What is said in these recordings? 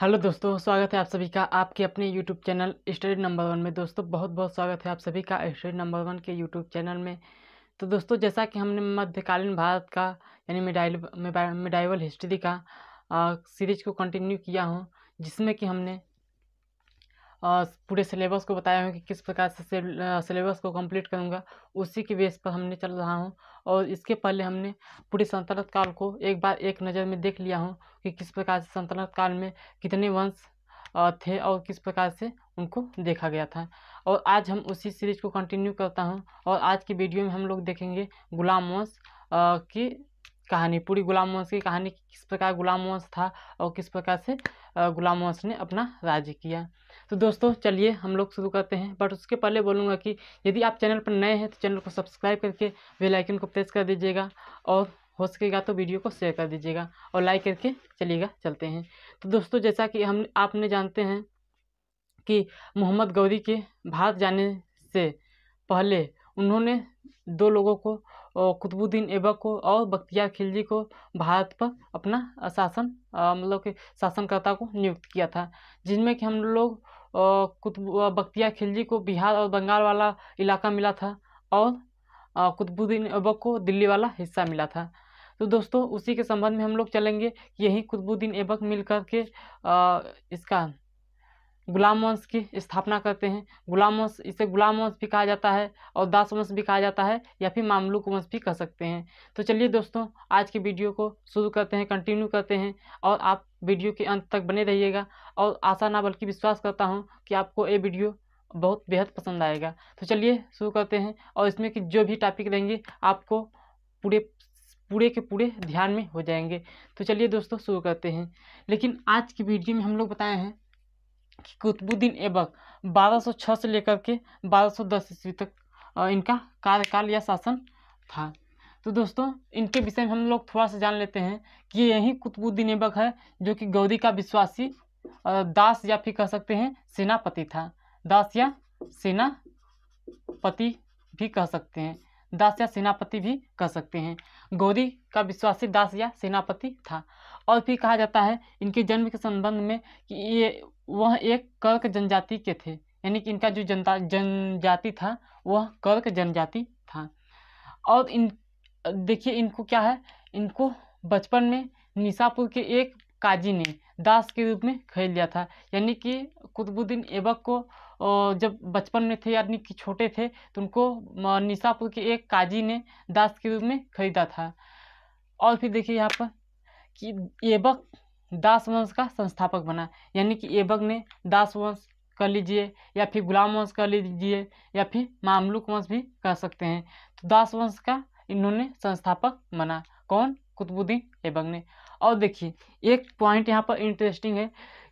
hello दोस्तों स्वागत है आप सभी का आपके अपने YouTube channel study number one में दोस्तों बहुत बहुत स्वागत है आप सभी का स्टडी नंबर वन के यूट्यूब चैनल में तो दोस्तों जैसा कि हमने मध्यकालीन भारत का यानी मिडाइल मिडाइवल हिस्ट्री का सीरीज को कंटिन्यू किया हूँ जिसमें कि हमने पूरे सिलेबस को बताया हूँ कि किस प्रकार से सिलेबस को कंप्लीट करूँगा उसी के बेस पर हमने चल रहा हूँ और इसके पहले हमने पूरे संतुलित काल को एक बार एक नज़र में देख लिया हूँ कि किस प्रकार से संतुलित काल में कितने वंश थे और किस प्रकार से उनको देखा गया था और आज हम उसी सीरीज को कंटिन्यू करता हूँ और आज की वीडियो में हम लोग देखेंगे गुलाम वंश की कहानी पूरी गुलाम वंश की कहानी किस प्रकार गुलाम वंश था और किस प्रकार से गुलाम वंश ने अपना राज्य किया तो दोस्तों चलिए हम लोग शुरू करते हैं बट उसके पहले बोलूँगा कि यदि आप चैनल पर नए हैं तो चैनल को सब्सक्राइब करके बेल आइकन को प्रेस कर दीजिएगा और हो सकेगा तो वीडियो को शेयर कर दीजिएगा और लाइक करके चलिएगा चलते हैं तो दोस्तों जैसा कि हम आपने जानते हैं कि मोहम्मद गौरी के भारत जाने से पहले उन्होंने दो लोगों को और कुतुबुद्दीन ऐबक को और बख्तियार खिलजी को भारत पर अपना शासन मतलब कि शासनकर्ता को नियुक्त किया था जिनमें कि हम लोग कुतुब बख्तियार खिलजी को बिहार और बंगाल वाला इलाका मिला था और कुतुबुद्दीन ऐबक को दिल्ली वाला हिस्सा मिला था तो दोस्तों उसी के संबंध में हम लोग चलेंगे यही कुतुबुद्दीन ऐबक मिल करके इसका गुलाम वंश की स्थापना करते हैं गुलाम वंश इसे गुलाम वंश भी कहा जाता है और दास वंश भी कहा जाता है या फिर मामलूक वंश भी कह सकते हैं तो चलिए दोस्तों आज की वीडियो को शुरू करते हैं कंटिन्यू करते हैं और आप वीडियो के अंत तक बने रहिएगा और आशा ना बल्कि विश्वास करता हूँ कि आपको ये वीडियो बहुत बेहद पसंद आएगा तो चलिए शुरू करते हैं और इसमें कि जो भी टॉपिक रहेंगे आपको पूरे पूरे के पूरे ध्यान में हो जाएंगे तो चलिए दोस्तों शुरू करते हैं लेकिन आज की वीडियो में हम लोग बताए हैं कुतुबुद्दीन ऐबक 1206 से लेकर के 1210 ईस्वी तक इनका कार्यकाल या शासन था तो दोस्तों इनके विषय में हम लोग थोड़ा सा जान लेते हैं कि यही कुतुबुद्दीन ऐबक है जो कि गौरी का विश्वासी दास या फिर कह सकते हैं सेनापति था दास या सेनापति भी कह सकते हैं दास या सेनापति भी कह सकते हैं गौरी का विश्वासी दास या सेनापति था और फिर कहा जाता है इनके जन्म के संबंध में कि ये वह एक कर्क जनजाति के थे यानी कि इनका जो जनता जनजाति था वह कर्क जनजाति था और इन देखिए इनको क्या है इनको बचपन में निशापुर के एक काजी ने दास के रूप में खरीद लिया था यानी कि कुतुबुद्दीन ऐबक को जब बचपन में थे यानी कि छोटे थे तो उनको निशापुर के एक काजी ने दास के रूप में खरीदा था और फिर देखिए यहाँ पर कि ऐबक दास वंश का संस्थापक बना यानी कि एबक ने दास वंश कर लीजिए या फिर गुलाम वंश कर लीजिए या फिर मामलुक वंश भी कह सकते हैं तो दास वंश का इन्होंने संस्थापक बना कौन कुतुबुद्दीन एबक ने और देखिए एक पॉइंट यहाँ पर इंटरेस्टिंग है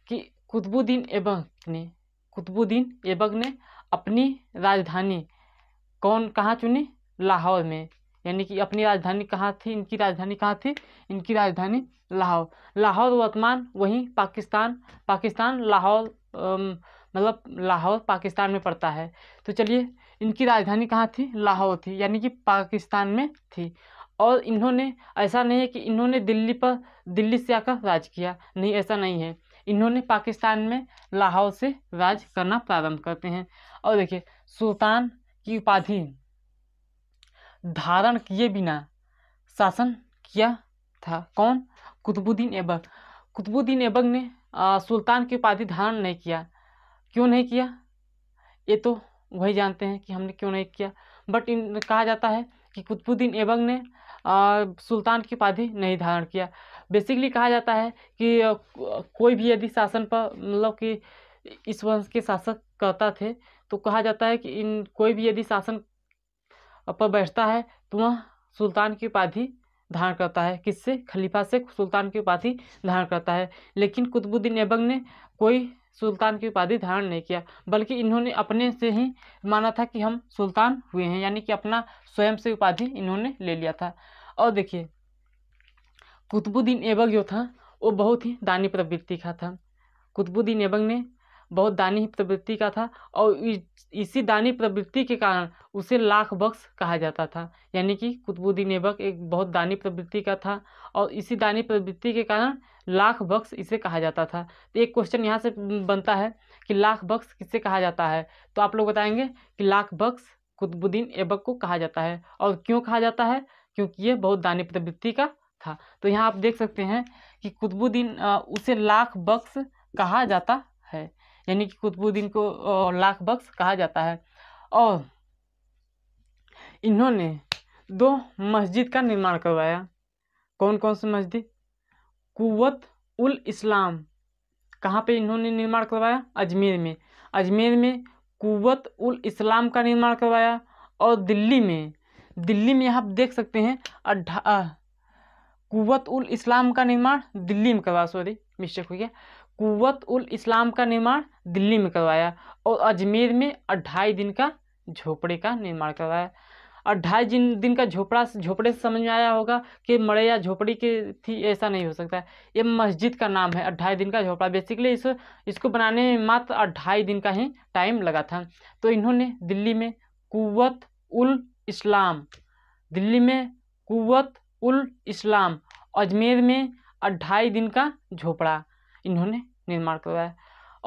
कि कुतुबुद्दीन एबक ने कुतुबुद्दीन एबक ने अपनी राजधानी कौन कहाँ चुनी लाहौर में यानी कि अपनी राजधानी कहाँ थी इनकी राजधानी कहाँ थी इनकी राजधानी लाहौर लाहौर वर्तमान वहीं पाकिस्तान पाकिस्तान लाहौर मतलब लाहौर पाकिस्तान में पड़ता है तो चलिए इनकी राजधानी कहाँ थी लाहौर थी यानी कि पाकिस्तान में थी और इन्होंने ऐसा नहीं है कि इन्होंने दिल्ली पर दिल्ली से आकर राज किया नहीं ऐसा नहीं है इन्होंने पाकिस्तान में लाहौर से राज करना प्रारंभ करते हैं और देखिए सुल्तान की उपाधि धारण किए बिना शासन किया था कौन कुतुबुद्दीन ऐबक कुतुबुद्दीन ऐबक ने आ, सुल्तान की उपाधि धारण नहीं किया क्यों नहीं किया ये तो वही जानते हैं कि हमने क्यों नहीं किया बट इन कहा जाता है कि कुतुबुद्दीन ऐबक ने आ, सुल्तान की उपाधि नहीं धारण किया बेसिकली कहा जाता है कि कोई भी यदि शासन पर मतलब कि इस वंश के शासक कहता थे तो कहा जाता है कि इन कोई भी यदि शासन पर बैठता है तो वह सुल्तान की उपाधि धारण करता है किससे खलीफा से सुल्तान की उपाधि धारण करता है लेकिन कुतुबुद्दीन ऐबक ने कोई सुल्तान की उपाधि धारण नहीं किया बल्कि इन्होंने अपने से ही माना था कि हम सुल्तान हुए हैं यानी कि अपना स्वयं से उपाधि इन्होंने ले लिया था और देखिए कुतुबुद्दीन ऐबक जो था वो बहुत ही दानी प्रवृत्ति का था कुतुबुद्दीन ऐबक ने बहुत दानी प्रवृत्ति का था और इसी दानी प्रवृत्ति के कारण उसे लाख बख्श कहा जाता था यानी कि कुतुबुद्दीन ऐबक एक बहुत दानी प्रवृत्ति का था और इसी दानी प्रवृत्ति के कारण लाख बख्श इसे कहा जाता था तो एक क्वेश्चन यहाँ से बनता है कि लाख बख्श किससे कहा जाता है तो आप लोग बताएंगे कि लाख बख्श कुतुबुद्दीन ऐबक को कहा जाता है और क्यों कहा जाता है क्योंकि ये बहुत दानी प्रवृत्ति का था तो यहाँ आप देख सकते हैं कि कुतुबुद्दीन उसे लाख बख्श कहा जाता यानी कि कुतुबुद्दीन को लाख बख्श कहा जाता है और इन्होंने दो मस्जिद का निर्माण करवाया कौन कौन सी मस्जिद कुवत उल इस्लाम कहाँ पे इन्होंने निर्माण करवाया अजमेर में अजमेर में कुवत उल इस्लाम का निर्माण करवाया और दिल्ली में दिल्ली में आप देख सकते हैं अड्ढा कुवत उल इस्लाम का निर्माण दिल्ली में करवाया सॉरी मिस्टेक हो गया कुत उल इस्लाम का निर्माण दिल्ली में करवाया और अजमेर में अढ़ाई दिन का झोपड़े का निर्माण करवाया अढ़ाई दिन का झोपड़ा झोपड़े से समझ में आया होगा कि मड़े या झोपड़ी के थी ऐसा नहीं हो सकता ये मस्जिद का नाम है अढ़ाई दिन का झोपड़ा बेसिकली इस इसको बनाने में मात्र अढ़ाई दिन का ही टाइम लगा था तो इन्होंने दिल्ली में कुत उल इस्लाम दिल्ली में कुत उल इस्लाम अजमेर में अढ़ाई दिन का झोपड़ा इन्होंने निर्माण करवाया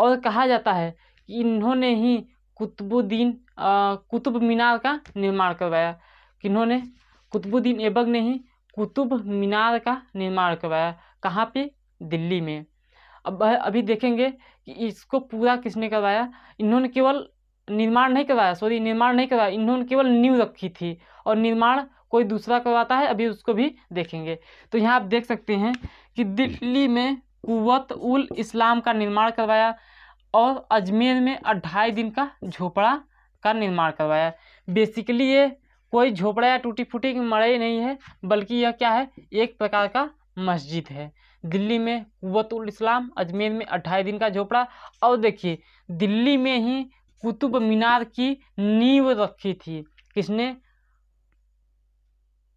और कहा जाता है कि इन्होंने ही कुतुबुद्दीन कुतुब मीनार का निर्माण करवाया इन्होंने कुतुबुद्दीन ऐबक ने ही कुतुब मीनार का निर्माण करवाया कहाँ पे दिल्ली में अब अभी देखेंगे कि इसको पूरा किसने करवाया इन्होंने केवल निर्माण नहीं करवाया सॉरी निर्माण नहीं करवाया इन्होंने केवल न्यू रखी थी और निर्माण कोई दूसरा करवाता है अभी उसको भी देखेंगे तो यहाँ आप देख सकते हैं कि दिल्ली में कुवत उल इस्लाम का निर्माण करवाया और अजमेर में अढ़ाई दिन का झोपड़ा का निर्माण करवाया बेसिकली ये कोई झोपड़ा या टूटी फूटी की मड़ई नहीं है बल्कि यह क्या है एक प्रकार का मस्जिद है दिल्ली में कुवत उल इस्लाम अजमेर में अढ़ाई दिन का झोपड़ा और देखिए दिल्ली में ही कुतुब मीनार की नींव रखी थी किसने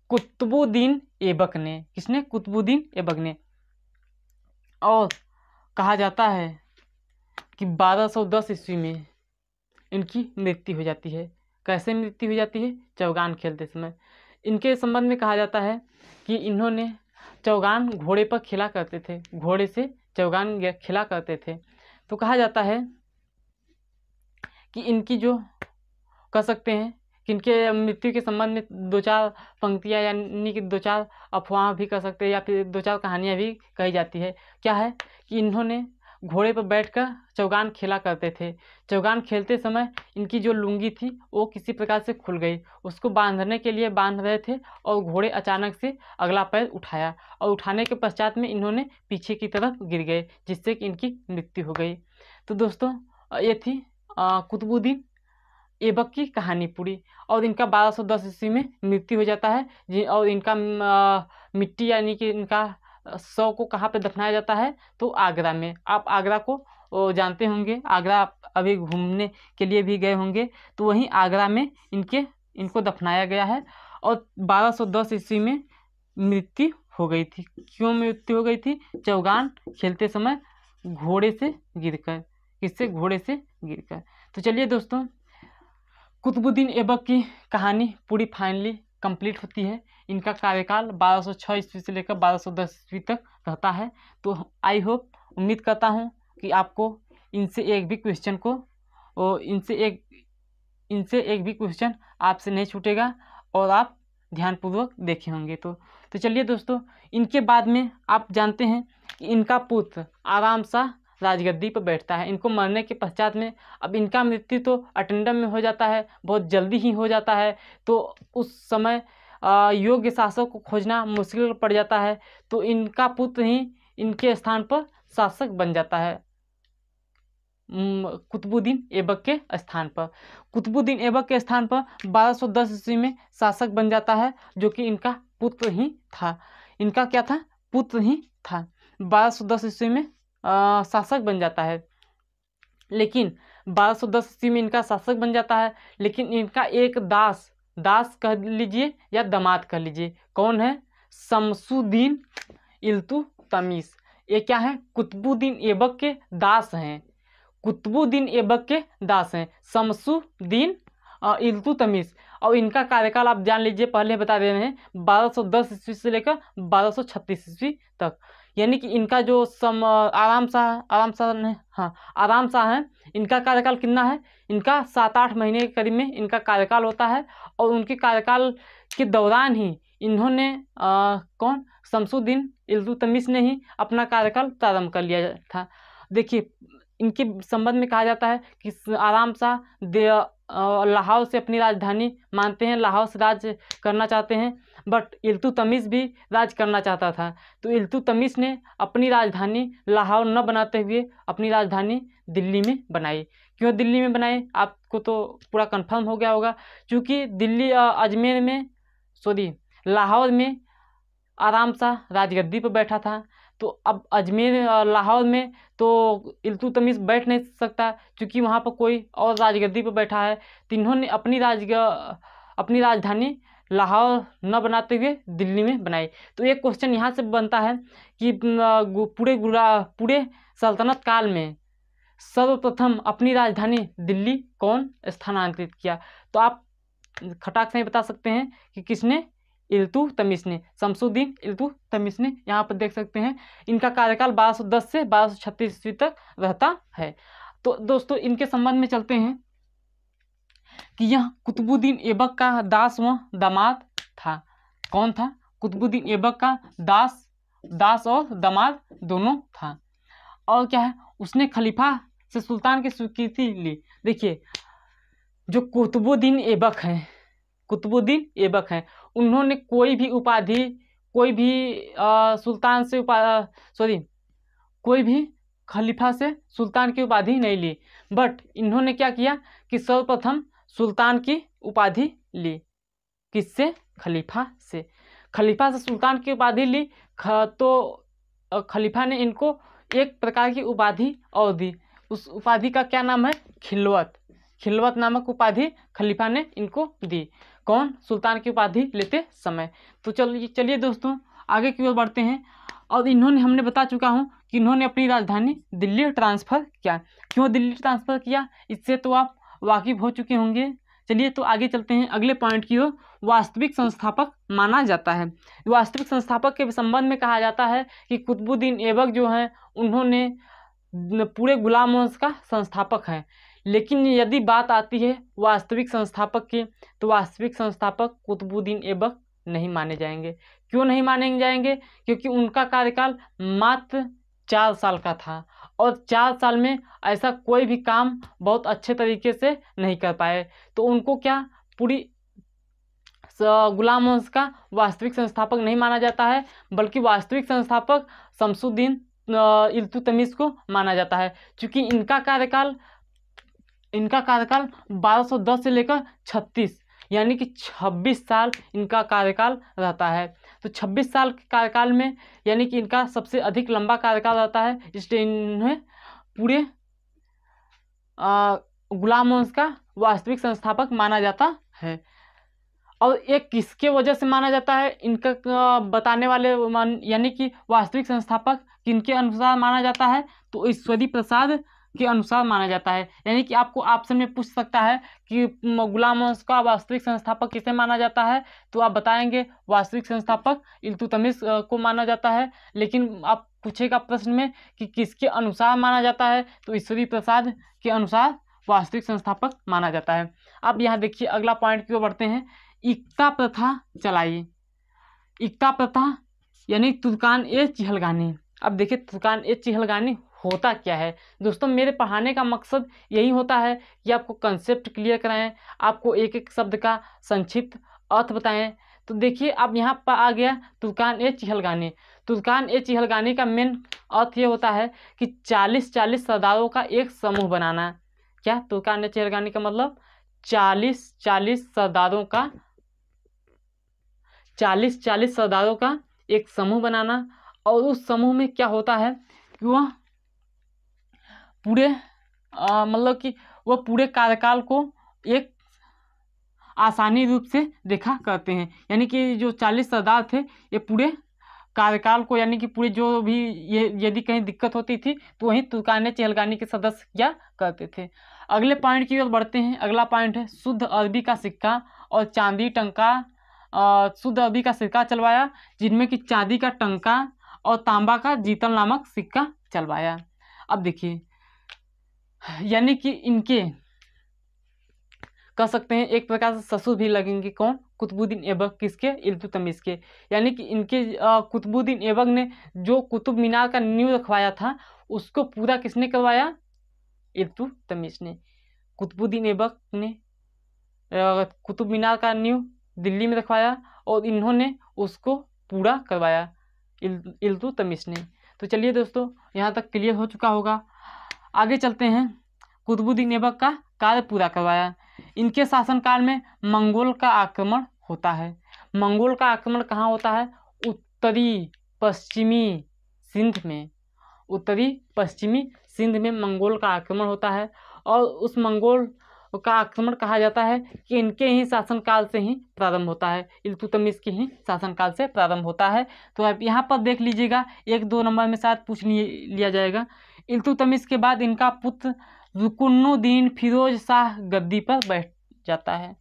कुतुबुद्दीन ऐबक ने किसने कुतुबुद्दीन ऐबक ने और कहा जाता है कि बारह सौ दस ईस्वी में इनकी मृत्यु हो जाती है कैसे मृत्यु हो जाती है चौगान खेलते समय इनके संबंध में कहा जाता है कि इन्होंने चौगान घोड़े पर खिला करते थे घोड़े से चौगान खेला करते थे तो कहा जाता है कि इनकी जो कह सकते हैं किनके मृत्यु के संबंध में दो चार पंक्तियाँ यानी कि दो चार अफवाह भी कर सकते हैं या फिर दो चार कहानियाँ भी कही जाती है क्या है कि इन्होंने घोड़े पर बैठकर चौगान खेला करते थे चौगान खेलते समय इनकी जो लुंगी थी वो किसी प्रकार से खुल गई उसको बांधने के लिए बांध रहे थे और घोड़े अचानक से अगला पैर उठाया और उठाने के पश्चात में इन्होंने पीछे की तरफ गिर गए जिससे कि इनकी मृत्यु हो गई तो दोस्तों ये थी कुतुबुद्दीन एबक की कहानी पूरी और इनका बारह सौ दस ईस्वी में मृत्यु हो जाता है और इनका मिट्टी यानी कि इनका शव को कहाँ पे दफनाया जाता है तो आगरा में आप आगरा को जानते होंगे आगरा आप अभी घूमने के लिए भी गए होंगे तो वहीं आगरा में इनके इनको दफनाया गया है और बारह सौ दस ईस्वी में मृत्यु हो गई थी क्यों मृत्यु हो गई थी चौगान खेलते समय घोड़े से गिरकर किससे घोड़े से गिरकर तो चलिए दोस्तों कुतुबुद्दीन ऐबक की कहानी पूरी फाइनली कंप्लीट होती है इनका कार्यकाल 1206 ईस्वी से लेकर 1210 ईस्वी तक रहता है तो आई होप उम्मीद करता हूँ कि आपको इनसे एक भी क्वेश्चन को और इनसे एक इनसे एक भी क्वेश्चन आपसे नहीं छूटेगा और आप ध्यानपूर्वक देखे होंगे तो तो चलिए दोस्तों इनके बाद में आप जानते हैं कि इनका पुत्र आराम शाह राजगद्दी पर बैठता है इनको मरने के पश्चात में अब इनका मृत्यु तो अटेंडम में हो जाता है बहुत जल्दी ही हो जाता है तो उस समय योग्य शासक को खोजना मुश्किल पड़ जाता है तो इनका पुत्र ही इनके स्थान पर शासक बन जाता है कुतुबुद्दीन ऐबक के स्थान पर कुतुबुद्दीन ऐबक के स्थान पर 1210 ईस्वी में शासक बन जाता है जो कि इनका पुत्र ही था इनका क्या था पुत्र ही था 1210 ईस्वी में शासक बन जाता है लेकिन बारह सौ दस ईस्वी में इनका शासक बन जाता है लेकिन इनका एक दास दास कह लीजिए या दामाद कह लीजिए कौन है शमसुद्दीन इल्तु तमीस ये क्या है कुतबुद्दीन ऐबक के दास हैं कुतबुद्दीन ऐबक के दास हैं शमसुद्दीन इल्तु तमीस और इनका कार्यकाल आप जान लीजिए पहले बता दे रहे हैं बारह सौ दस ईस्वी से लेकर बारह सौ छत्तीस ईस्वी तक यानी कि इनका जो सम आराम शाह आराम शाह हाँ आराम शाह हैं इनका कार्यकाल कितना है इनका सात आठ महीने के करीब में इनका कार्यकाल होता है और उनके कार्यकाल के दौरान ही इन्होंने आ, कौन शमसुद्दीन इल्तुतमिश ने ही अपना कार्यकाल प्रारंभ कर लिया था देखिए इनके संबंध में कहा जाता है कि आराम शाह लाहौर से अपनी राजधानी मानते हैं लाहौर से राज करना चाहते हैं बट इल्तुतमिश भी राज करना चाहता था तो इल्तुतमिश ने अपनी राजधानी लाहौर न बनाते हुए अपनी राजधानी दिल्ली में बनाई क्यों दिल्ली में बनाए आपको तो पूरा कंफर्म हो गया होगा क्योंकि दिल्ली अजमेर में सॉरी लाहौर में आराम सा राजगद्दी पर बैठा था तो अब अजमेर लाहौर में तो इल्तुतमिश बैठ नहीं सकता क्योंकि वहाँ पर कोई और राजगद्दी पर बैठा है तो इन्होंने अपनी राज अपनी राजधानी लाहौर न बनाते हुए दिल्ली में बनाई तो एक क्वेश्चन यहाँ से बनता है कि पूरे गुरा पूरे सल्तनत काल में सर्वप्रथम अपनी राजधानी दिल्ली कौन स्थानांतरित किया तो आप खटाक से ही बता सकते हैं कि किसने इल्तु तमिस ने शमसुद्दीन इल्तु तमिस ने यहाँ पर देख सकते हैं इनका कार्यकाल 1210 से 1236 ईस्वी तक रहता है तो दोस्तों इनके संबंध में चलते हैं कि यह कुतुबुद्दीन ऐबक का दास व दामाद था कौन था कुतुबुद्दीन ऐबक का दास दास और दामाद दोनों था और क्या है उसने खलीफा से सुल्तान की स्वीकृति ली देखिए जो कुतुबुद्दीन ऐबक है कुतुबुद्दीन ऐबक है उन्होंने कोई भी उपाधि कोई भी आ, सुल्तान से उपा सॉरी कोई भी खलीफा से सुल्तान की उपाधि नहीं ली बट इन्होंने क्या किया कि सर्वप्रथम सुल्तान की उपाधि ली किससे खलीफा से खलीफा से सुल्तान की उपाधि ली ख, तो खलीफा ने इनको एक प्रकार की उपाधि और दी उस उपाधि का क्या नाम है खिलवत खिलवत नामक उपाधि खलीफा ने इनको दी कौन सुल्तान की उपाधि लेते समय तो चलिए चलिए दोस्तों आगे की ओर बढ़ते हैं और इन्होंने हमने बता चुका हूँ कि इन्होंने अपनी राजधानी दिल्ली ट्रांसफ़र किया क्यों दिल्ली ट्रांसफ़र किया इससे तो आप वाकिफ हो चुके होंगे चलिए तो आगे चलते हैं अगले पॉइंट की ओर वास्तविक संस्थापक माना जाता है वास्तविक संस्थापक के संबंध में कहा जाता है कि कुतुबुद्दीन ऐबक जो हैं उन्होंने पूरे गुलाम वंश का संस्थापक है लेकिन यदि बात आती है वास्तविक संस्थापक की तो वास्तविक संस्थापक कुतुबुद्दीन ऐबक नहीं माने जाएंगे क्यों नहीं माने जाएंगे क्योंकि उनका कार्यकाल मात्र चार साल का था और चार साल में ऐसा कोई भी काम बहुत अच्छे तरीके से नहीं कर पाए तो उनको क्या पूरी गुलाम वंश का वास्तविक संस्थापक नहीं माना जाता है बल्कि वास्तविक संस्थापक शमसुद्दीन इल्तुतमीज़ को माना जाता है क्योंकि इनका कार्यकाल इनका कार्यकाल 1210 से लेकर 36 यानी कि 26 साल इनका कार्यकाल रहता है तो 26 साल के कार्यकाल में यानी कि इनका सबसे अधिक लंबा कार्यकाल रहता है इसलिए इन्हें पूरे गुलाम वंश का वास्तविक संस्थापक माना जाता है और ये किसके वजह से माना जाता है इनका बताने वाले यानी कि वास्तविक संस्थापक किनके अनुसार माना जाता है तो ईश्वरी प्रसाद के अनुसार माना जाता है यानी कि आपको ऑप्शन में पूछ सकता है कि गुलाम का वास्तविक संस्थापक किसे माना जाता है तो आप बताएंगे वास्तविक संस्थापक इल्तुतमिश को माना जाता है लेकिन आप पूछेगा प्रश्न में कि किसके अनुसार माना जाता है तो ईश्वरी प्रसाद के अनुसार वास्तविक संस्थापक माना जाता है अब यहाँ देखिए अगला पॉइंट की ओर बढ़ते हैं इक्ता प्रथा चलाई इक्ता प्रथा यानी तुर्कान ए चिहलगानी अब देखिए तुर्कान ए चिहलगानी होता क्या है दोस्तों मेरे पढ़ाने का मकसद यही होता है कि आपको कंसेप्ट क्लियर कराएं आपको एक एक शब्द का संक्षिप्त अर्थ बताएं तो देखिए अब यहाँ पर आ गया तुर्कान ए चिहलगाने तुर्कान ए चिहलगाने का मेन अर्थ ये होता है कि चालीस चालीस सरदारों का एक समूह बनाना क्या तुर्कान ए चिहलगाने का मतलब चालीस चालीस सरदारों का चालीस चालीस सरदारों का एक समूह बनाना और उस समूह में क्या होता है कि वह पूरे मतलब कि वह पूरे कार्यकाल को एक आसानी रूप से देखा करते हैं यानी कि जो चालीस सरदार थे ये पूरे कार्यकाल को यानी कि पूरे जो भी ये यदि कहीं दिक्कत होती थी तो वहीं तुर्काने चहलगानी के सदस्य क्या करते थे अगले पॉइंट की ओर बढ़ते हैं अगला पॉइंट है शुद्ध अरबी का सिक्का और चांदी टंका शुद्ध अरबी का सिक्का चलवाया जिनमें कि चांदी का टंका और तांबा का जीतल नामक सिक्का चलवाया अब देखिए यानी कि इनके कह सकते हैं एक प्रकार से ससुर भी लगेंगे कौन कुतुबुद्दीन ऐबक किसके इल्तु के यानी कि इनके कुतुबुद्दीन ऐबक ने जो कुतुब मीनार का नींव रखवाया था उसको पूरा किसने करवाया इल्तुतमिश ने कुतुबुद्दीन ऐबक ने कुतुब मीनार का नींव दिल्ली में रखवाया और इन्होंने उसको पूरा करवाया इल्तु तमीज़ ने तो चलिए दोस्तों यहाँ तक क्लियर हो चुका होगा आगे चलते हैं कुतुबुद्दीन ऐबक का कार्य पूरा करवाया इनके शासनकाल में मंगोल का आक्रमण होता है मंगोल का आक्रमण कहाँ होता है उत्तरी पश्चिमी सिंध में उत्तरी पश्चिमी सिंध में मंगोल का आक्रमण होता है और उस मंगोल का आक्रमण कहा जाता है कि इनके ही शासनकाल से ही प्रारंभ होता है इल्तुतमिश के ही शासनकाल से प्रारंभ होता है तो आप यहाँ पर देख लीजिएगा एक दो नंबर में शायद पूछ लिया जाएगा इल्तुतमिश के बाद इनका पुत्र रुकुन्नुद्दीन फिरोज शाह गद्दी पर बैठ जाता है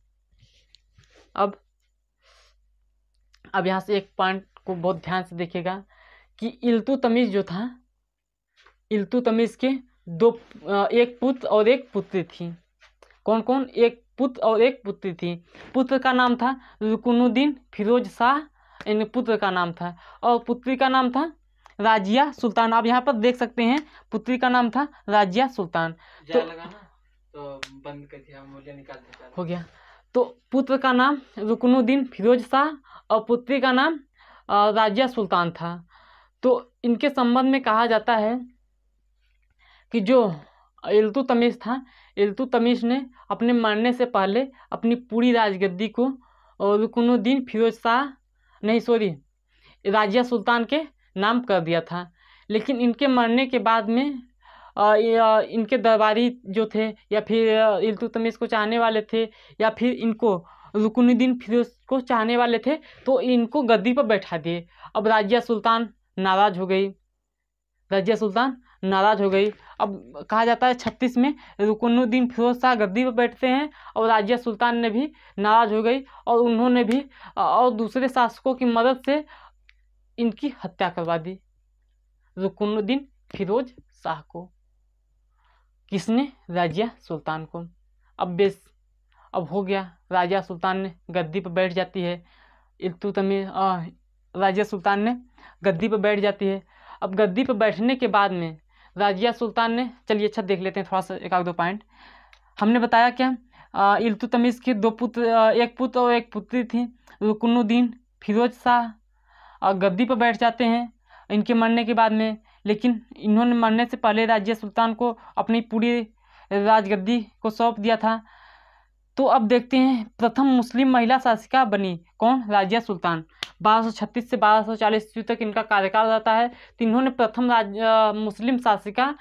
अब अब यहाँ से एक पॉइंट को बहुत ध्यान से देखेगा कि इल्तुतमिश जो था इल्तुतमिश के दो एक पुत्र और एक पुत्री थी कौन कौन एक पुत्र और एक पुत्री थी पुत्र का नाम था रुकनुद्दीन फिरोज शाह इन पुत्र का नाम था और पुत्री का नाम था राजिया सुल्तान आप यहाँ पर देख सकते हैं पुत्री का नाम था राजिया सुल्तान तो, तो बंद कर दिया मूल्य निकाल हो गया तो पुत्र का नाम रुकनुद्दीन फिरोज शाह और पुत्री का नाम राजिया सुल्तान था तो इनके संबंध में कहा जाता है कि जो इल्तु तमीज़ था इल्तु तमीज़ ने अपने मरने से पहले अपनी पूरी राजगद्दी को रुकनुद्दीन फिरोज शाह नहीं सॉरी राजिया सुल्तान के नाम कर दिया था लेकिन इनके मरने के बाद में इनके दरबारी जो थे या फिर इल्तुतमिश को चाहने वाले थे या फिर इनको रुकनुद्दीन फिरोज को चाहने वाले थे तो इनको गद्दी पर बैठा दिए अब राजिया सुल्तान नाराज़ हो गई राजिया सुल्तान नाराज हो गई अब कहा जाता है छत्तीस में रुकनुद्दीन फिरोज शाह गद्दी पर बैठते हैं और राजिया सुल्तान ने भी नाराज हो गई और उन्होंने भी और दूसरे शासकों की मदद से इनकी हत्या करवा दी रुकनुद्दीन फिरोज शाह को किसने राजिया सुल्तान को अब बेस अब हो गया राजा सुल्तान ने गद्दी पर बैठ जाती है इल्तुतमी राजा सुल्तान ने गद्दी पर बैठ जाती है अब गद्दी पर बैठने के बाद में राजिया सुल्तान ने चलिए अच्छा देख लेते हैं थोड़ा सा एक आध दो पॉइंट हमने बताया क्या इल्तुतमिश के दो पुत्र एक पुत्र और एक पुत्री थी रुकनुद्दीन फिरोज शाह और गद्दी पर बैठ जाते हैं इनके मरने के बाद में लेकिन इन्होंने मरने से पहले राजिया सुल्तान को अपनी पूरी राजगद्दी को सौंप दिया था तो अब देखते हैं प्रथम मुस्लिम महिला शासिका बनी कौन राजिया सुल्तान 1236 से 1240 ईस्वी तक इनका कार्यकाल रहता है तो इन्होंने प्रथम राज मुस्लिम शासिका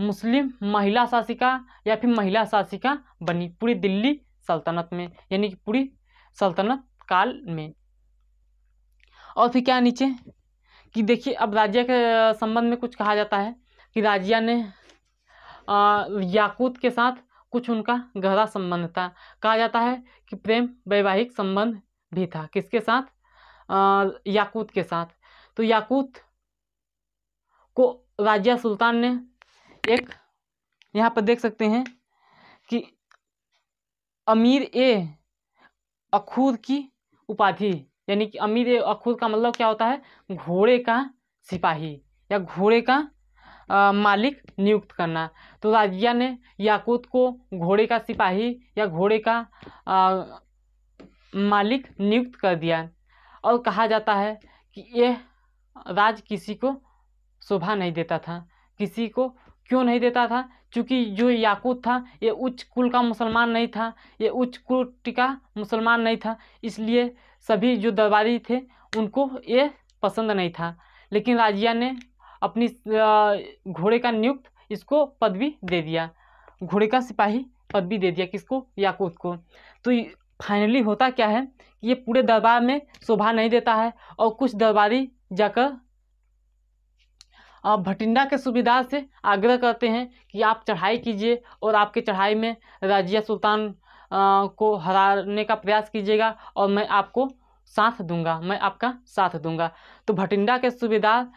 मुस्लिम महिला शासिका या फिर महिला शासिका बनी पूरी दिल्ली सल्तनत में यानी कि पूरी सल्तनत काल में और फिर क्या नीचे कि देखिए अब राज्य के संबंध में कुछ कहा जाता है कि राजिया ने याकूत के साथ कुछ उनका गहरा संबंध था कहा जाता है कि प्रेम वैवाहिक संबंध भी था किसके साथ याकूत के साथ तो याकूत को राजिया सुल्तान ने एक यहाँ पर देख सकते हैं कि अमीर ए अखूर की उपाधि यानी कि अमीर अखुद का मतलब क्या होता है घोड़े का सिपाही या घोड़े का आ, मालिक नियुक्त करना तो राजिया ने याकूत को घोड़े का सिपाही या घोड़े का आ, मालिक नियुक्त कर दिया और कहा जाता है कि यह राज किसी को शोभा नहीं देता था किसी को क्यों नहीं देता था चूँकि जो याकूत था ये उच्च कुल का मुसलमान नहीं था ये उच्च कुल का मुसलमान नहीं था इसलिए सभी जो दरबारी थे उनको ये पसंद नहीं था लेकिन राजिया ने अपनी घोड़े का नियुक्त इसको पदवी दे दिया घोड़े का सिपाही पदवी दे दिया किसको याकूत को तो फाइनली होता क्या है कि ये पूरे दरबार में शोभा नहीं देता है और कुछ दरबारी जाकर भटिंडा के सूबेदार से आग्रह करते हैं कि आप चढ़ाई कीजिए और आपके चढ़ाई में राजिया सुल्तान को हराने का प्रयास कीजिएगा और मैं आपको साथ दूंगा मैं आपका साथ दूंगा तो भटिंडा के सूबेदार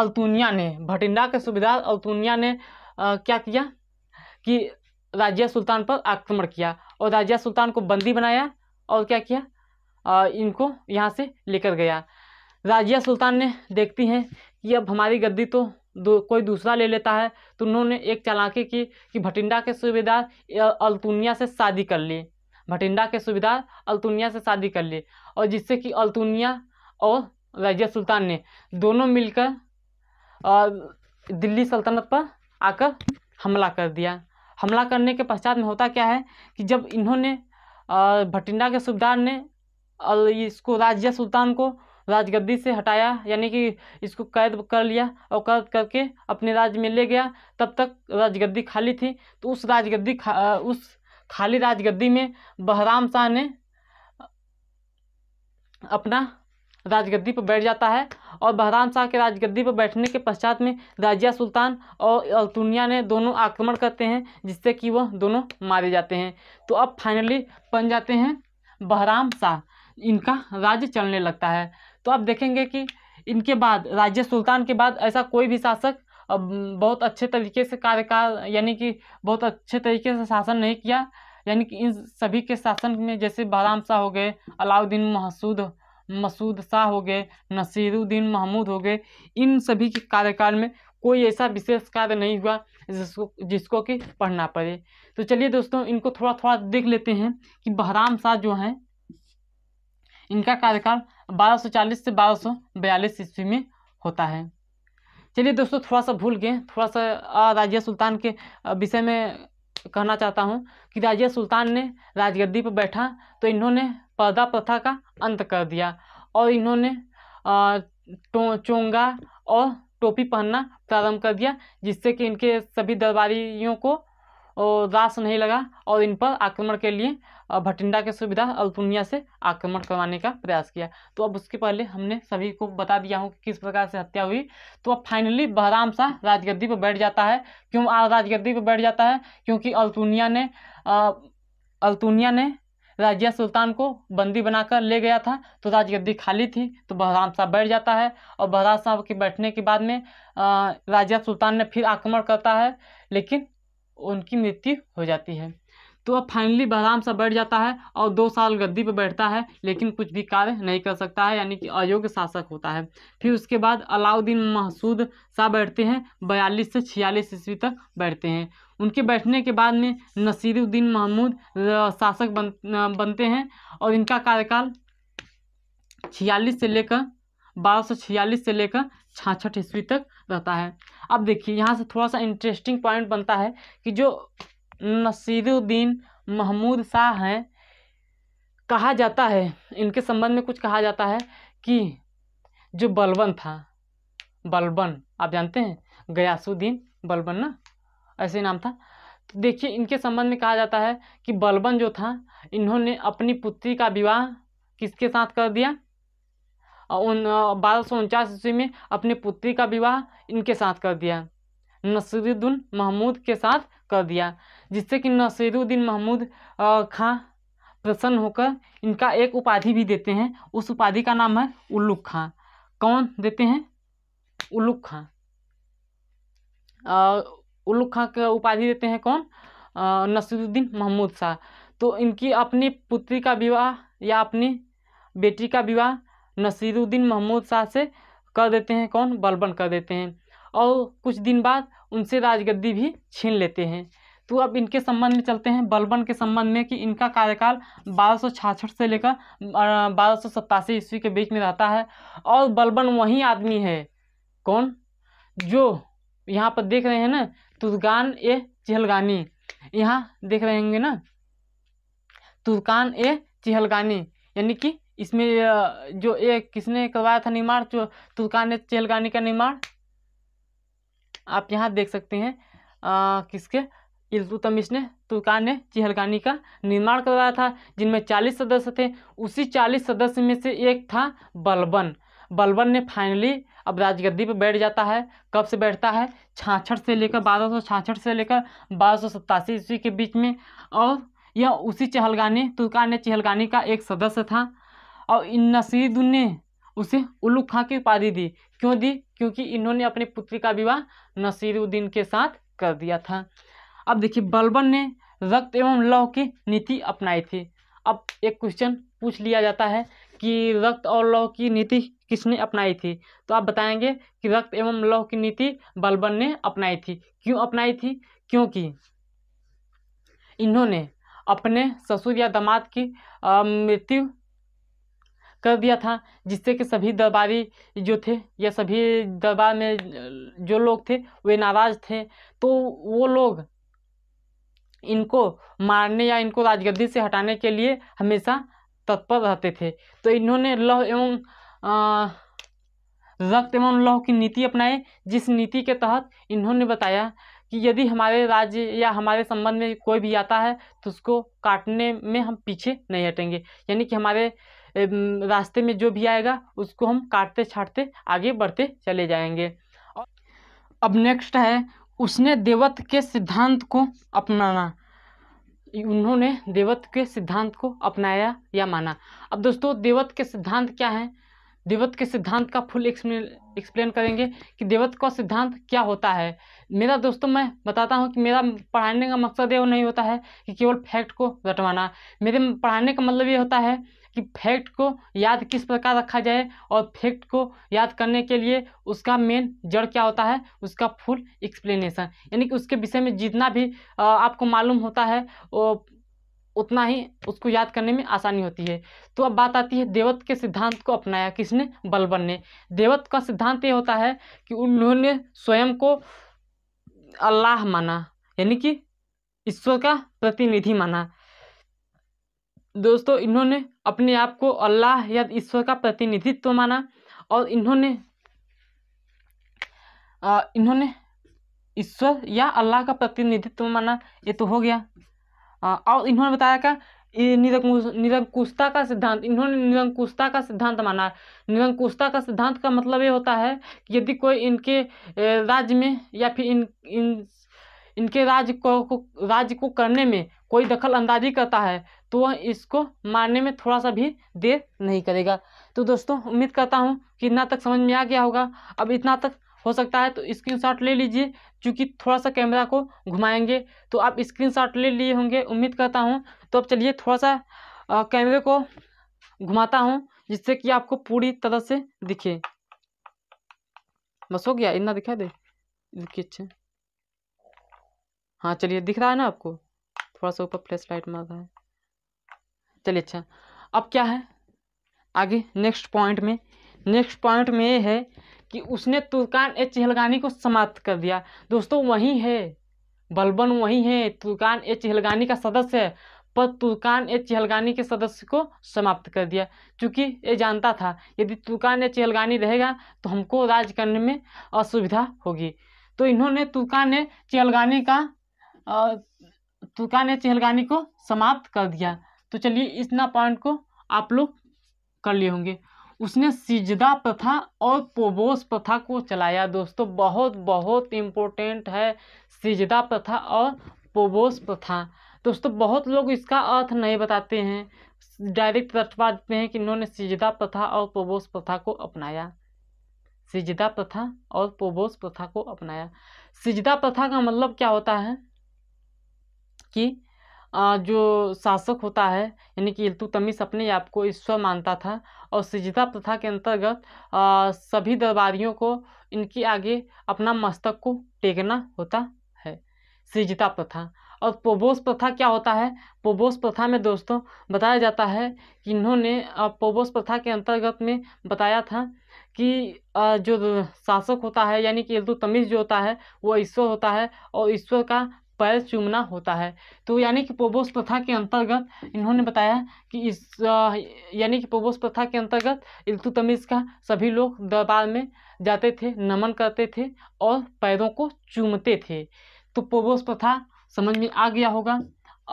अल्तुनिया ने भटिंडा के सूबेदार अल्तुनिया ने आ, क्या किया कि राजिया सुल्तान पर आक्रमण किया और राजिया सुल्तान को बंदी बनाया और क्या किया आ, इनको यहाँ से लेकर गया राजिया सुल्तान ने देखती हैं कि अब हमारी गद्दी तो दो, कोई दूसरा ले लेता है तो उन्होंने एक चालाकी की कि भटिंडा के सूबेदार अल्तुनिया से शादी कर ली भटिंडा के सूबेदार अल्तुनिया से शादी कर ली और जिससे कि अल्तुनिया और रजिया सुल्तान ने दोनों मिलकर दिल्ली सल्तनत पर आकर हमला कर दिया हमला करने के पश्चात में होता क्या है कि जब इन्होंने भटिंडा के सूबेदार ने इसको राजिया सुल्तान को राजगद्दी से हटाया यानी कि इसको कैद कर लिया और कैद करके अपने राज्य में ले गया तब तक राजगद्दी खाली थी तो उस राजगद्दी खा, उस खाली राजगद्दी में बहराम शाह ने अपना राजगद्दी पर बैठ जाता है और बहराम शाह के राजगद्दी पर बैठने के पश्चात में राजिया सुल्तान और अल्तुनिया ने दोनों आक्रमण करते हैं जिससे कि वह दोनों मारे जाते हैं तो अब फाइनली बन जाते हैं बहराम शाह इनका राज्य चलने लगता है तो आप देखेंगे कि इनके बाद राज्य सुल्तान के बाद ऐसा कोई भी शासक बहुत अच्छे तरीके से कार्यकाल यानी कि बहुत अच्छे तरीके से शासन नहीं किया यानी कि इन सभी के शासन में जैसे बहराम शाह हो गए अलाउद्दीन महसूद मसूद शाह हो गए नसीरुद्दीन महमूद हो गए इन सभी के कार्यकाल में कोई ऐसा विशेष कार्य नहीं हुआ जिसको जिसको कि पढ़ना पड़े तो चलिए दोस्तों इनको थोड़ा थोड़ा देख लेते हैं कि बहराम शाह जो हैं इनका कार्यकाल 1240 से 1242 ईस्वी में होता है चलिए दोस्तों थोड़ा सा भूल गए थोड़ा सा राजिया सुल्तान के विषय में कहना चाहता हूँ कि राजिया सुल्तान ने राजगद्दी पर बैठा तो इन्होंने पर्दा प्रथा का अंत कर दिया और इन्होंने टो, चोंगा और टोपी पहनना प्रारंभ कर दिया जिससे कि इनके सभी दरबारियों को रास नहीं लगा और इन पर आक्रमण के लिए भटिंडा के सुविधा अल्पुनिया से आक्रमण करवाने का प्रयास किया तो अब उसके पहले हमने सभी को बता दिया हूँ कि किस प्रकार से हत्या हुई तो अब फाइनली बहराम शाह राजगद्दी पर बैठ जाता है क्यों राजगद्दी पर बैठ जाता है क्योंकि अल्तुनिया ने अल्तुनिया ने राजिया सुल्तान को बंदी बनाकर ले गया था तो राजगद्दी खाली थी तो बहराम शाह बैठ जाता है और बहराम शाह के बैठने के बाद में राजिया सुल्तान ने फिर आक्रमण करता है लेकिन उनकी मृत्यु हो जाती है तो अब फाइनली बहराम सा बैठ जाता है और दो साल गद्दी पर बैठता है लेकिन कुछ भी कार्य नहीं कर सकता है यानी कि अयोग्य शासक होता है फिर उसके बाद अलाउद्दीन महसूद शाह बैठते हैं बयालीस से छियालीस ईस्वी तक बैठते हैं उनके बैठने के बाद में नसीरुद्दीन महमूद शासक बन बनते हैं और इनका कार्यकाल छियालीस से लेकर बारह से लेकर छाछठ ईस्वी तक रहता है अब देखिए यहाँ से थोड़ा सा इंटरेस्टिंग पॉइंट बनता है कि जो नसीरुद्दीन महमूद शाह हैं कहा जाता है इनके संबंध में कुछ कहा जाता है कि जो बलबन था बलबन आप जानते हैं गयासुद्दीन बलबन ना ऐसे नाम था तो देखिए इनके संबंध में कहा जाता है कि बलबन जो था इन्होंने अपनी पुत्री का विवाह किसके साथ कर दिया उन बारह ईस्वी में अपनी पुत्री का विवाह इनके साथ कर दिया नसीरुद्दीन महमूद के साथ कर दिया जिससे कि नसीरुद्दीन महमूद खां प्रसन्न होकर इनका एक उपाधि भी देते हैं उस उपाधि का नाम है उल्लुक खां कौन देते हैं उल्लुक खां उल्लुक खां का उपाधि देते हैं कौन नसीरुद्दीन महमूद शाह तो इनकी अपनी पुत्री का विवाह या अपनी बेटी का विवाह नसीरुद्दीन महमूद शाह से कर देते हैं कौन बलबन कर देते हैं और कुछ दिन बाद उनसे राजगद्दी भी छीन लेते हैं तो अब इनके संबंध में चलते हैं बलबन के संबंध में कि इनका कार्यकाल बारह से लेकर बारह ईस्वी के बीच में रहता है और बलबन वही आदमी है कौन जो यहाँ पर देख रहे हैं ना तुर्गान ए चहलगानी यहाँ देख रहे होंगे ना तुर्कान ए चहलगानी यानी कि इसमें जो एक किसने करवाया था निर्माण जो तुर्कान ने चेलगानी का निर्माण आप यहाँ देख सकते हैं आ, किसके इल्तुतमिश ने तुर्कान ने चिहलगानी का निर्माण करवाया था जिनमें चालीस सदस्य थे उसी चालीस सदस्य में से एक था बलबन बलबन ने फाइनली अब राजगद्दी पर बैठ जाता है कब से बैठता है छाछठ से लेकर बारह सौ से लेकर बारह सौ सत्तासी ईस्वी के बीच में और यह उसी चहलगानी तुर्कान ने चहलगानी का एक सदस्य था और इन नसीद ने उसे उल्लू खां की उपाधि दी क्यों दी क्योंकि इन्होंने अपनी पुत्री का विवाह नसीरुद्दीन के साथ कर दिया था अब देखिए बलबन ने रक्त एवं लौह की नीति अपनाई थी अब एक क्वेश्चन पूछ लिया जाता है कि रक्त और लौह की नीति किसने अपनाई थी तो आप बताएंगे कि रक्त एवं लौह की नीति बलबन ने अपनाई थी क्यों अपनाई थी क्योंकि इन्होंने अपने ससुर या दामाद की मृत्यु कर दिया था जिससे कि सभी दरबारी जो थे या सभी दरबार में जो लोग थे वे नाराज़ थे तो वो लोग इनको मारने या इनको राजगद्दी से हटाने के लिए हमेशा तत्पर रहते थे तो इन्होंने लौह एवं रक्त एवं लौह की नीति अपनाई जिस नीति के तहत इन्होंने बताया कि यदि हमारे राज्य या हमारे संबंध में कोई भी आता है तो उसको काटने में हम पीछे नहीं हटेंगे यानी कि हमारे रास्ते में जो भी आएगा उसको हम काटते छाटते आगे बढ़ते चले जाएंगे अब नेक्स्ट है उसने देवत के सिद्धांत को अपनाना उन्होंने देवत के सिद्धांत को अपनाया या माना अब दोस्तों देवत के सिद्धांत क्या है देवत के सिद्धांत का फुल एक्सप्लेन करेंगे कि देवत का सिद्धांत क्या होता है मेरा दोस्तों मैं बताता हूँ कि मेरा पढ़ाने का मकसद ये नहीं होता है कि केवल फैक्ट को रटवाना मेरे पढ़ाने का मतलब ये होता है कि फैक्ट को याद किस प्रकार रखा जाए और फैक्ट को याद करने के लिए उसका मेन जड़ क्या होता है उसका फुल एक्सप्लेनेशन यानी कि उसके विषय में जितना भी आपको मालूम होता है वो उतना ही उसको याद करने में आसानी होती है तो अब बात आती है देवत के सिद्धांत को अपनाया किसने बलबन ने देवत का सिद्धांत ये होता है कि उन्होंने स्वयं को अल्लाह माना यानी कि ईश्वर का प्रतिनिधि माना दोस्तों इन्होंने अपने आप को अल्लाह या ईश्वर का प्रतिनिधित्व माना और इन्होंने आ, इन्होंने ईश्वर या अल्लाह का प्रतिनिधित्व माना ये तो हो गया आ, और इन्होंने बताया का निरंकुश निरंकुशता का सिद्धांत इन्होंने निरंकुशता का सिद्धांत माना निरंकुशता का सिद्धांत का मतलब ये होता है कि यदि कोई इनके राज्य में या फिर इन इन इनके राज्य को राज्य को करने में कोई दखल अंदाजी करता है तो वह इसको मारने में थोड़ा सा भी देर नहीं करेगा तो दोस्तों उम्मीद करता हूँ कि इतना तक समझ में आ गया होगा अब इतना तक हो सकता है तो स्क्रीनशॉट ले लीजिए क्योंकि थोड़ा सा कैमरा को घुमाएंगे तो आप स्क्रीनशॉट ले लिए होंगे उम्मीद करता हूँ तो अब चलिए थोड़ा सा कैमरे को घुमाता हूँ जिससे कि आपको पूरी तरह से दिखे बस हो गया इतना दिखा दे देखिए अच्छा हाँ चलिए दिख रहा है ना आपको थोड़ा सा ऊपर फ्लैश लाइट मार रहा है चलिए अच्छा अब क्या है आगे नेक्स्ट पॉइंट में नेक्स्ट पॉइंट में ये है कि उसने तुर्कान ए चहलगानी को समाप्त कर दिया दोस्तों वही है बलबन वही है तुर्कान ए चहलगानी का सदस्य है पर तुर्कान ए चहलगानी के सदस्य को समाप्त कर दिया क्योंकि ये जानता था यदि तुर्कान ए चहलगानी रहेगा तो हमको राज करने में असुविधा होगी तो इन्होंने तुर्कान ए चहलगानी का तुका ने चहलगानी को समाप्त कर दिया तो चलिए इतना पॉइंट को आप लोग कर लिए होंगे उसने सिजदा प्रथा और पोबोस प्रथा को चलाया दोस्तों बहुत बहुत इम्पोर्टेंट है सिजदा प्रथा और पोबोस प्रथा दोस्तों बहुत लोग इसका अर्थ नहीं बताते हैं डायरेक्ट रटवा देते हैं कि इन्होंने सिजदा प्रथा और पोबोस प्रथा को अपनाया सिजदा प्रथा और पोबोस प्रथा को अपनाया सिजदा प्रथा का मतलब क्या होता है कि जो शासक होता है यानी कि इल्तुतमिश अपने आप को ईश्वर मानता था और सिजदा प्रथा के अंतर्गत सभी दरबारियों को इनके आगे अपना मस्तक को टेकना होता है सिजदा प्रथा और पोबोस प्रथा क्या होता है पोबोस प्रथा में दोस्तों बताया जाता है कि इन्होंने पोबोस प्रथा के अंतर्गत में बताया था कि जो शासक होता है यानी कि इल्तुतमिश जो होता है वो ईश्वर होता है और ईश्वर का पैर चूमना होता है तो यानी कि पोबोस प्रथा के अंतर्गत इन्होंने बताया कि इस यानी कि पोबोस प्रथा के अंतर्गत इल्तु तमीज़ का सभी लोग दरबार में जाते थे नमन करते थे और पैरों को चूमते थे तो पोबोस प्रथा समझ में आ गया होगा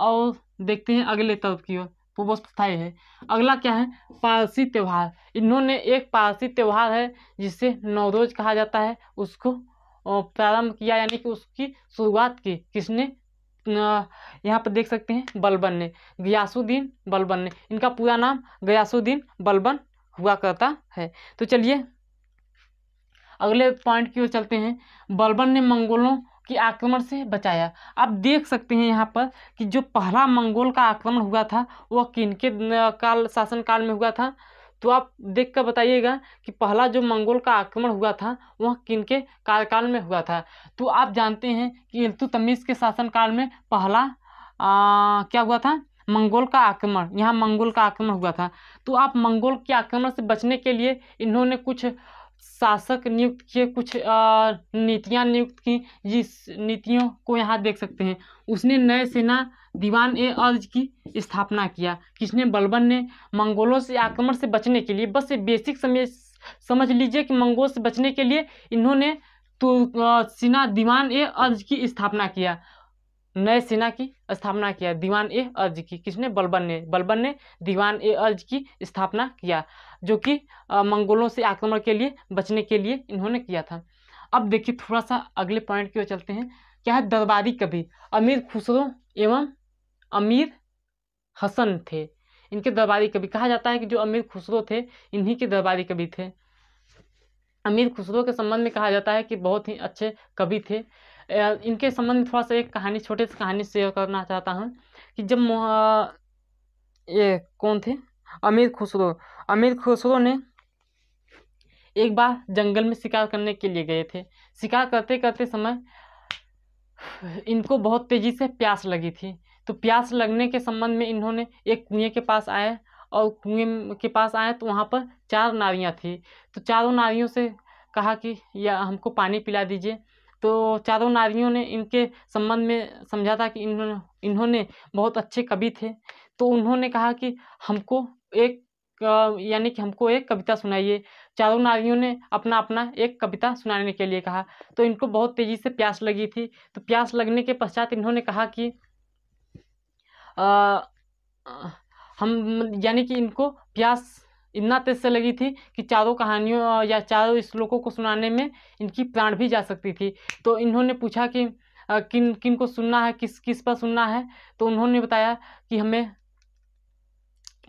और देखते हैं अगले तरफ की ओर पोबोस प्रथा है अगला क्या है पारसी त्यौहार इन्होंने एक पारसी त्यौहार है जिसे नवरोज कहा जाता है उसको प्रारंभ किया यानी कि उसकी शुरुआत की किसने यहाँ पर देख सकते हैं बलबन ने गयासुद्दीन बलबन ने इनका पूरा नाम गयासुद्दीन बलबन हुआ करता है तो चलिए अगले पॉइंट की ओर चलते हैं बलबन ने मंगोलों के आक्रमण से बचाया आप देख सकते हैं यहाँ पर कि जो पहला मंगोल का आक्रमण हुआ था वह किनके काल शासनकाल में हुआ था तो आप देख कर बताइएगा कि पहला जो मंगोल का आक्रमण हुआ था वह किन के कार्यकाल में हुआ था तो आप जानते हैं कि इल्तु तमीज़ के शासनकाल में पहला आ, क्या हुआ था मंगोल का आक्रमण यहाँ मंगोल का आक्रमण हुआ था तो आप मंगोल के आक्रमण से बचने के लिए इन्होंने कुछ शासक नियुक्त किए कुछ नीतियाँ नियुक्त की जिस नीतियों को यहाँ देख सकते हैं उसने नए सेना दीवान ए अर्ज की स्थापना किया किसने बलबन ने मंगोलों से आक्रमण से बचने के लिए बस बेसिक समय समझ लीजिए कि मंगोल से बचने के लिए इन्होंने तो सेना दीवान ए अर्ज की स्थापना किया नए सेना की स्थापना किया दीवान ए अर्ज की किसने बलबन ने बलबन ने दीवान ए अर्ज की स्थापना किया जो कि मंगोलों से आक्रमण के लिए बचने के लिए इन्होंने किया था अब देखिए थोड़ा सा अगले पॉइंट की ओर चलते हैं क्या है दरबारी कवि अमीर खुसरो एवं अमीर हसन थे इनके दरबारी कवि कहा जाता है कि जो अमीर खुसरो थे इन्हीं के दरबारी कवि थे अमीर खुसरो के संबंध में कहा जाता है कि बहुत ही अच्छे कवि थे इनके संबंध में थोड़ा सा एक कहानी छोटे से कहानी शेयर करना चाहता हूँ कि जब ये कौन थे अमीर खुसरो अमीर खुसरो ने एक बार जंगल में शिकार करने के लिए गए थे शिकार करते करते समय इनको बहुत तेज़ी से प्यास लगी थी तो प्यास लगने के संबंध में इन्होंने एक कुएँ के पास आए और कुएँ के पास आए तो वहाँ पर चार नारियाँ थी तो चारों नारियों से कहा कि या हमको पानी पिला दीजिए तो चारों नारियों ने इनके संबंध में समझा था कि इन्होंने इन्होंने बहुत अच्छे कवि थे तो उन्होंने कहा कि हमको एक यानी कि हमको एक कविता सुनाइए चारों नारियों ने अपना अपना एक कविता सुनाने के लिए कहा तो इनको बहुत तेज़ी से प्यास लगी थी तो प्यास लगने के पश्चात इन्होंने कहा कि आ, हम यानी कि इनको प्यास इतना तेज से लगी थी कि चारों कहानियों या चारों श्लोकों को सुनाने में इनकी प्राण भी जा सकती थी तो इन्होंने पूछा कि किन किन को सुनना है किस किस पर सुनना है तो उन्होंने बताया कि हमें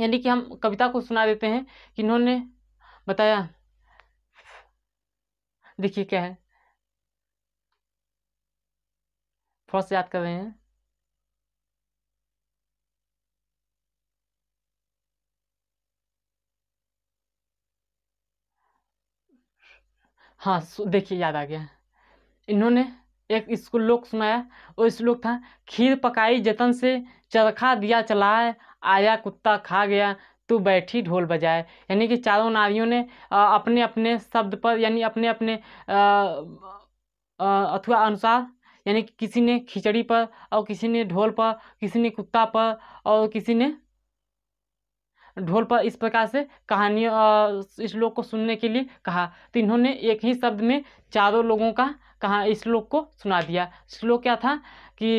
यानी कि हम कविता को सुना देते हैं कि इन्होंने बताया देखिए क्या है थोड़ा सा याद कर रहे हैं हाँ देखिए याद आ गया इन्होंने एक श्लोक सुनाया वो श्लोक था खीर पकाई जतन से चरखा दिया चलाए आया कुत्ता खा गया तो बैठी ढोल बजाए यानी कि चारों नारियों ने अपने अपने शब्द पर यानी अपने अपने अथवा अनुसार यानी कि किसी ने खिचड़ी पर और किसी ने ढोल पर किसी ने कुत्ता पर और किसी ने ढोल पर इस प्रकार से कहानियों श्लोक को सुनने के लिए कहा तो इन्होंने एक ही शब्द में चारों लोगों का कहा श्लोक को सुना दिया श्लोक क्या था कि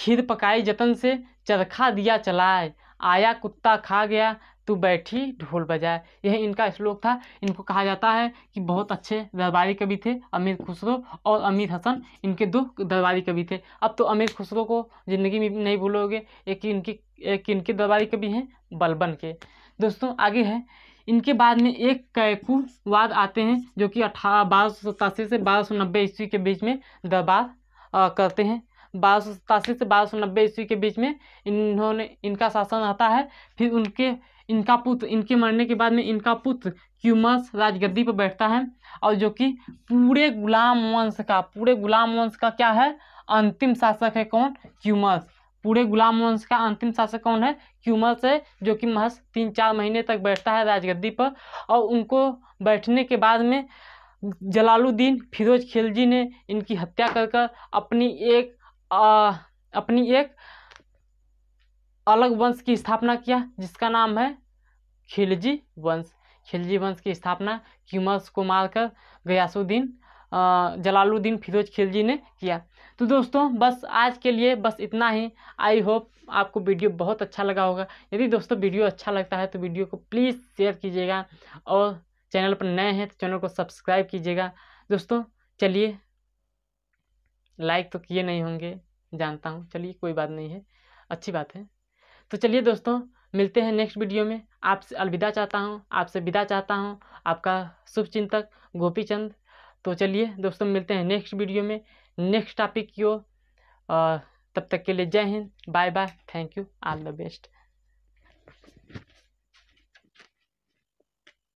खीर पकाई जतन से चरखा दिया चलाए आया कुत्ता खा गया तू बैठी ढोल बजाए यह इनका श्लोक था इनको कहा जाता है कि बहुत अच्छे दरबारी कवि थे अमीर खुसरो और अमीर हसन इनके दो दरबारी कवि थे अब तो अमीर खुसरो को ज़िंदगी में नहीं भूलोगे एक इनकी एक इनके दरबारी कवि हैं बलबन के दोस्तों आगे है इनके बाद में एक कैकू वाद आते हैं जो कि अठारह बारह सौ सतासी से बारह सौ नब्बे ईस्वी के बीच में दरबार करते हैं बारह सौ सतासी से बारह सौ नब्बे ईस्वी के बीच में इन्होंने इनका शासन आता है फिर उनके इनका पुत्र इनके मरने के बाद में इनका पुत्र क्यूमस राजगद्दी पर बैठता है और जो कि पूरे गुलाम वंश का पूरे गुलाम वंश का क्या है अंतिम शासक है कौन क्यूमस पूरे गुलाम वंश का अंतिम शासक कौन है क्यूमस है जो कि महज तीन चार महीने तक बैठता है राजगद्दी पर और उनको बैठने के बाद में जलालुद्दीन फिरोज खिलजी ने इनकी हत्या कर कर अपनी एक आ, अपनी एक अलग वंश की स्थापना किया जिसका नाम है खिलजी वंश खिलजी वंश की स्थापना क्यूमस को मारकर गयासुद्दीन जलालुद्दीन फिरोज खिलजी ने किया तो दोस्तों बस आज के लिए बस इतना ही आई होप आपको वीडियो बहुत अच्छा लगा होगा यदि दोस्तों वीडियो अच्छा लगता है तो वीडियो को प्लीज़ शेयर कीजिएगा और चैनल पर नए हैं तो चैनल को सब्सक्राइब कीजिएगा दोस्तों चलिए लाइक तो किए नहीं होंगे जानता हूँ चलिए कोई बात नहीं है अच्छी बात है तो चलिए दोस्तों मिलते हैं नेक्स्ट वीडियो में आपसे अलविदा चाहता हूँ आपसे विदा चाहता हूँ आपका शुभ चिंतक गोपी चंद तो चलिए दोस्तों मिलते हैं नेक्स्ट वीडियो में नेक्स्ट टॉपिक की ओर तब तक के लिए जय हिंद bye bye thank you all the best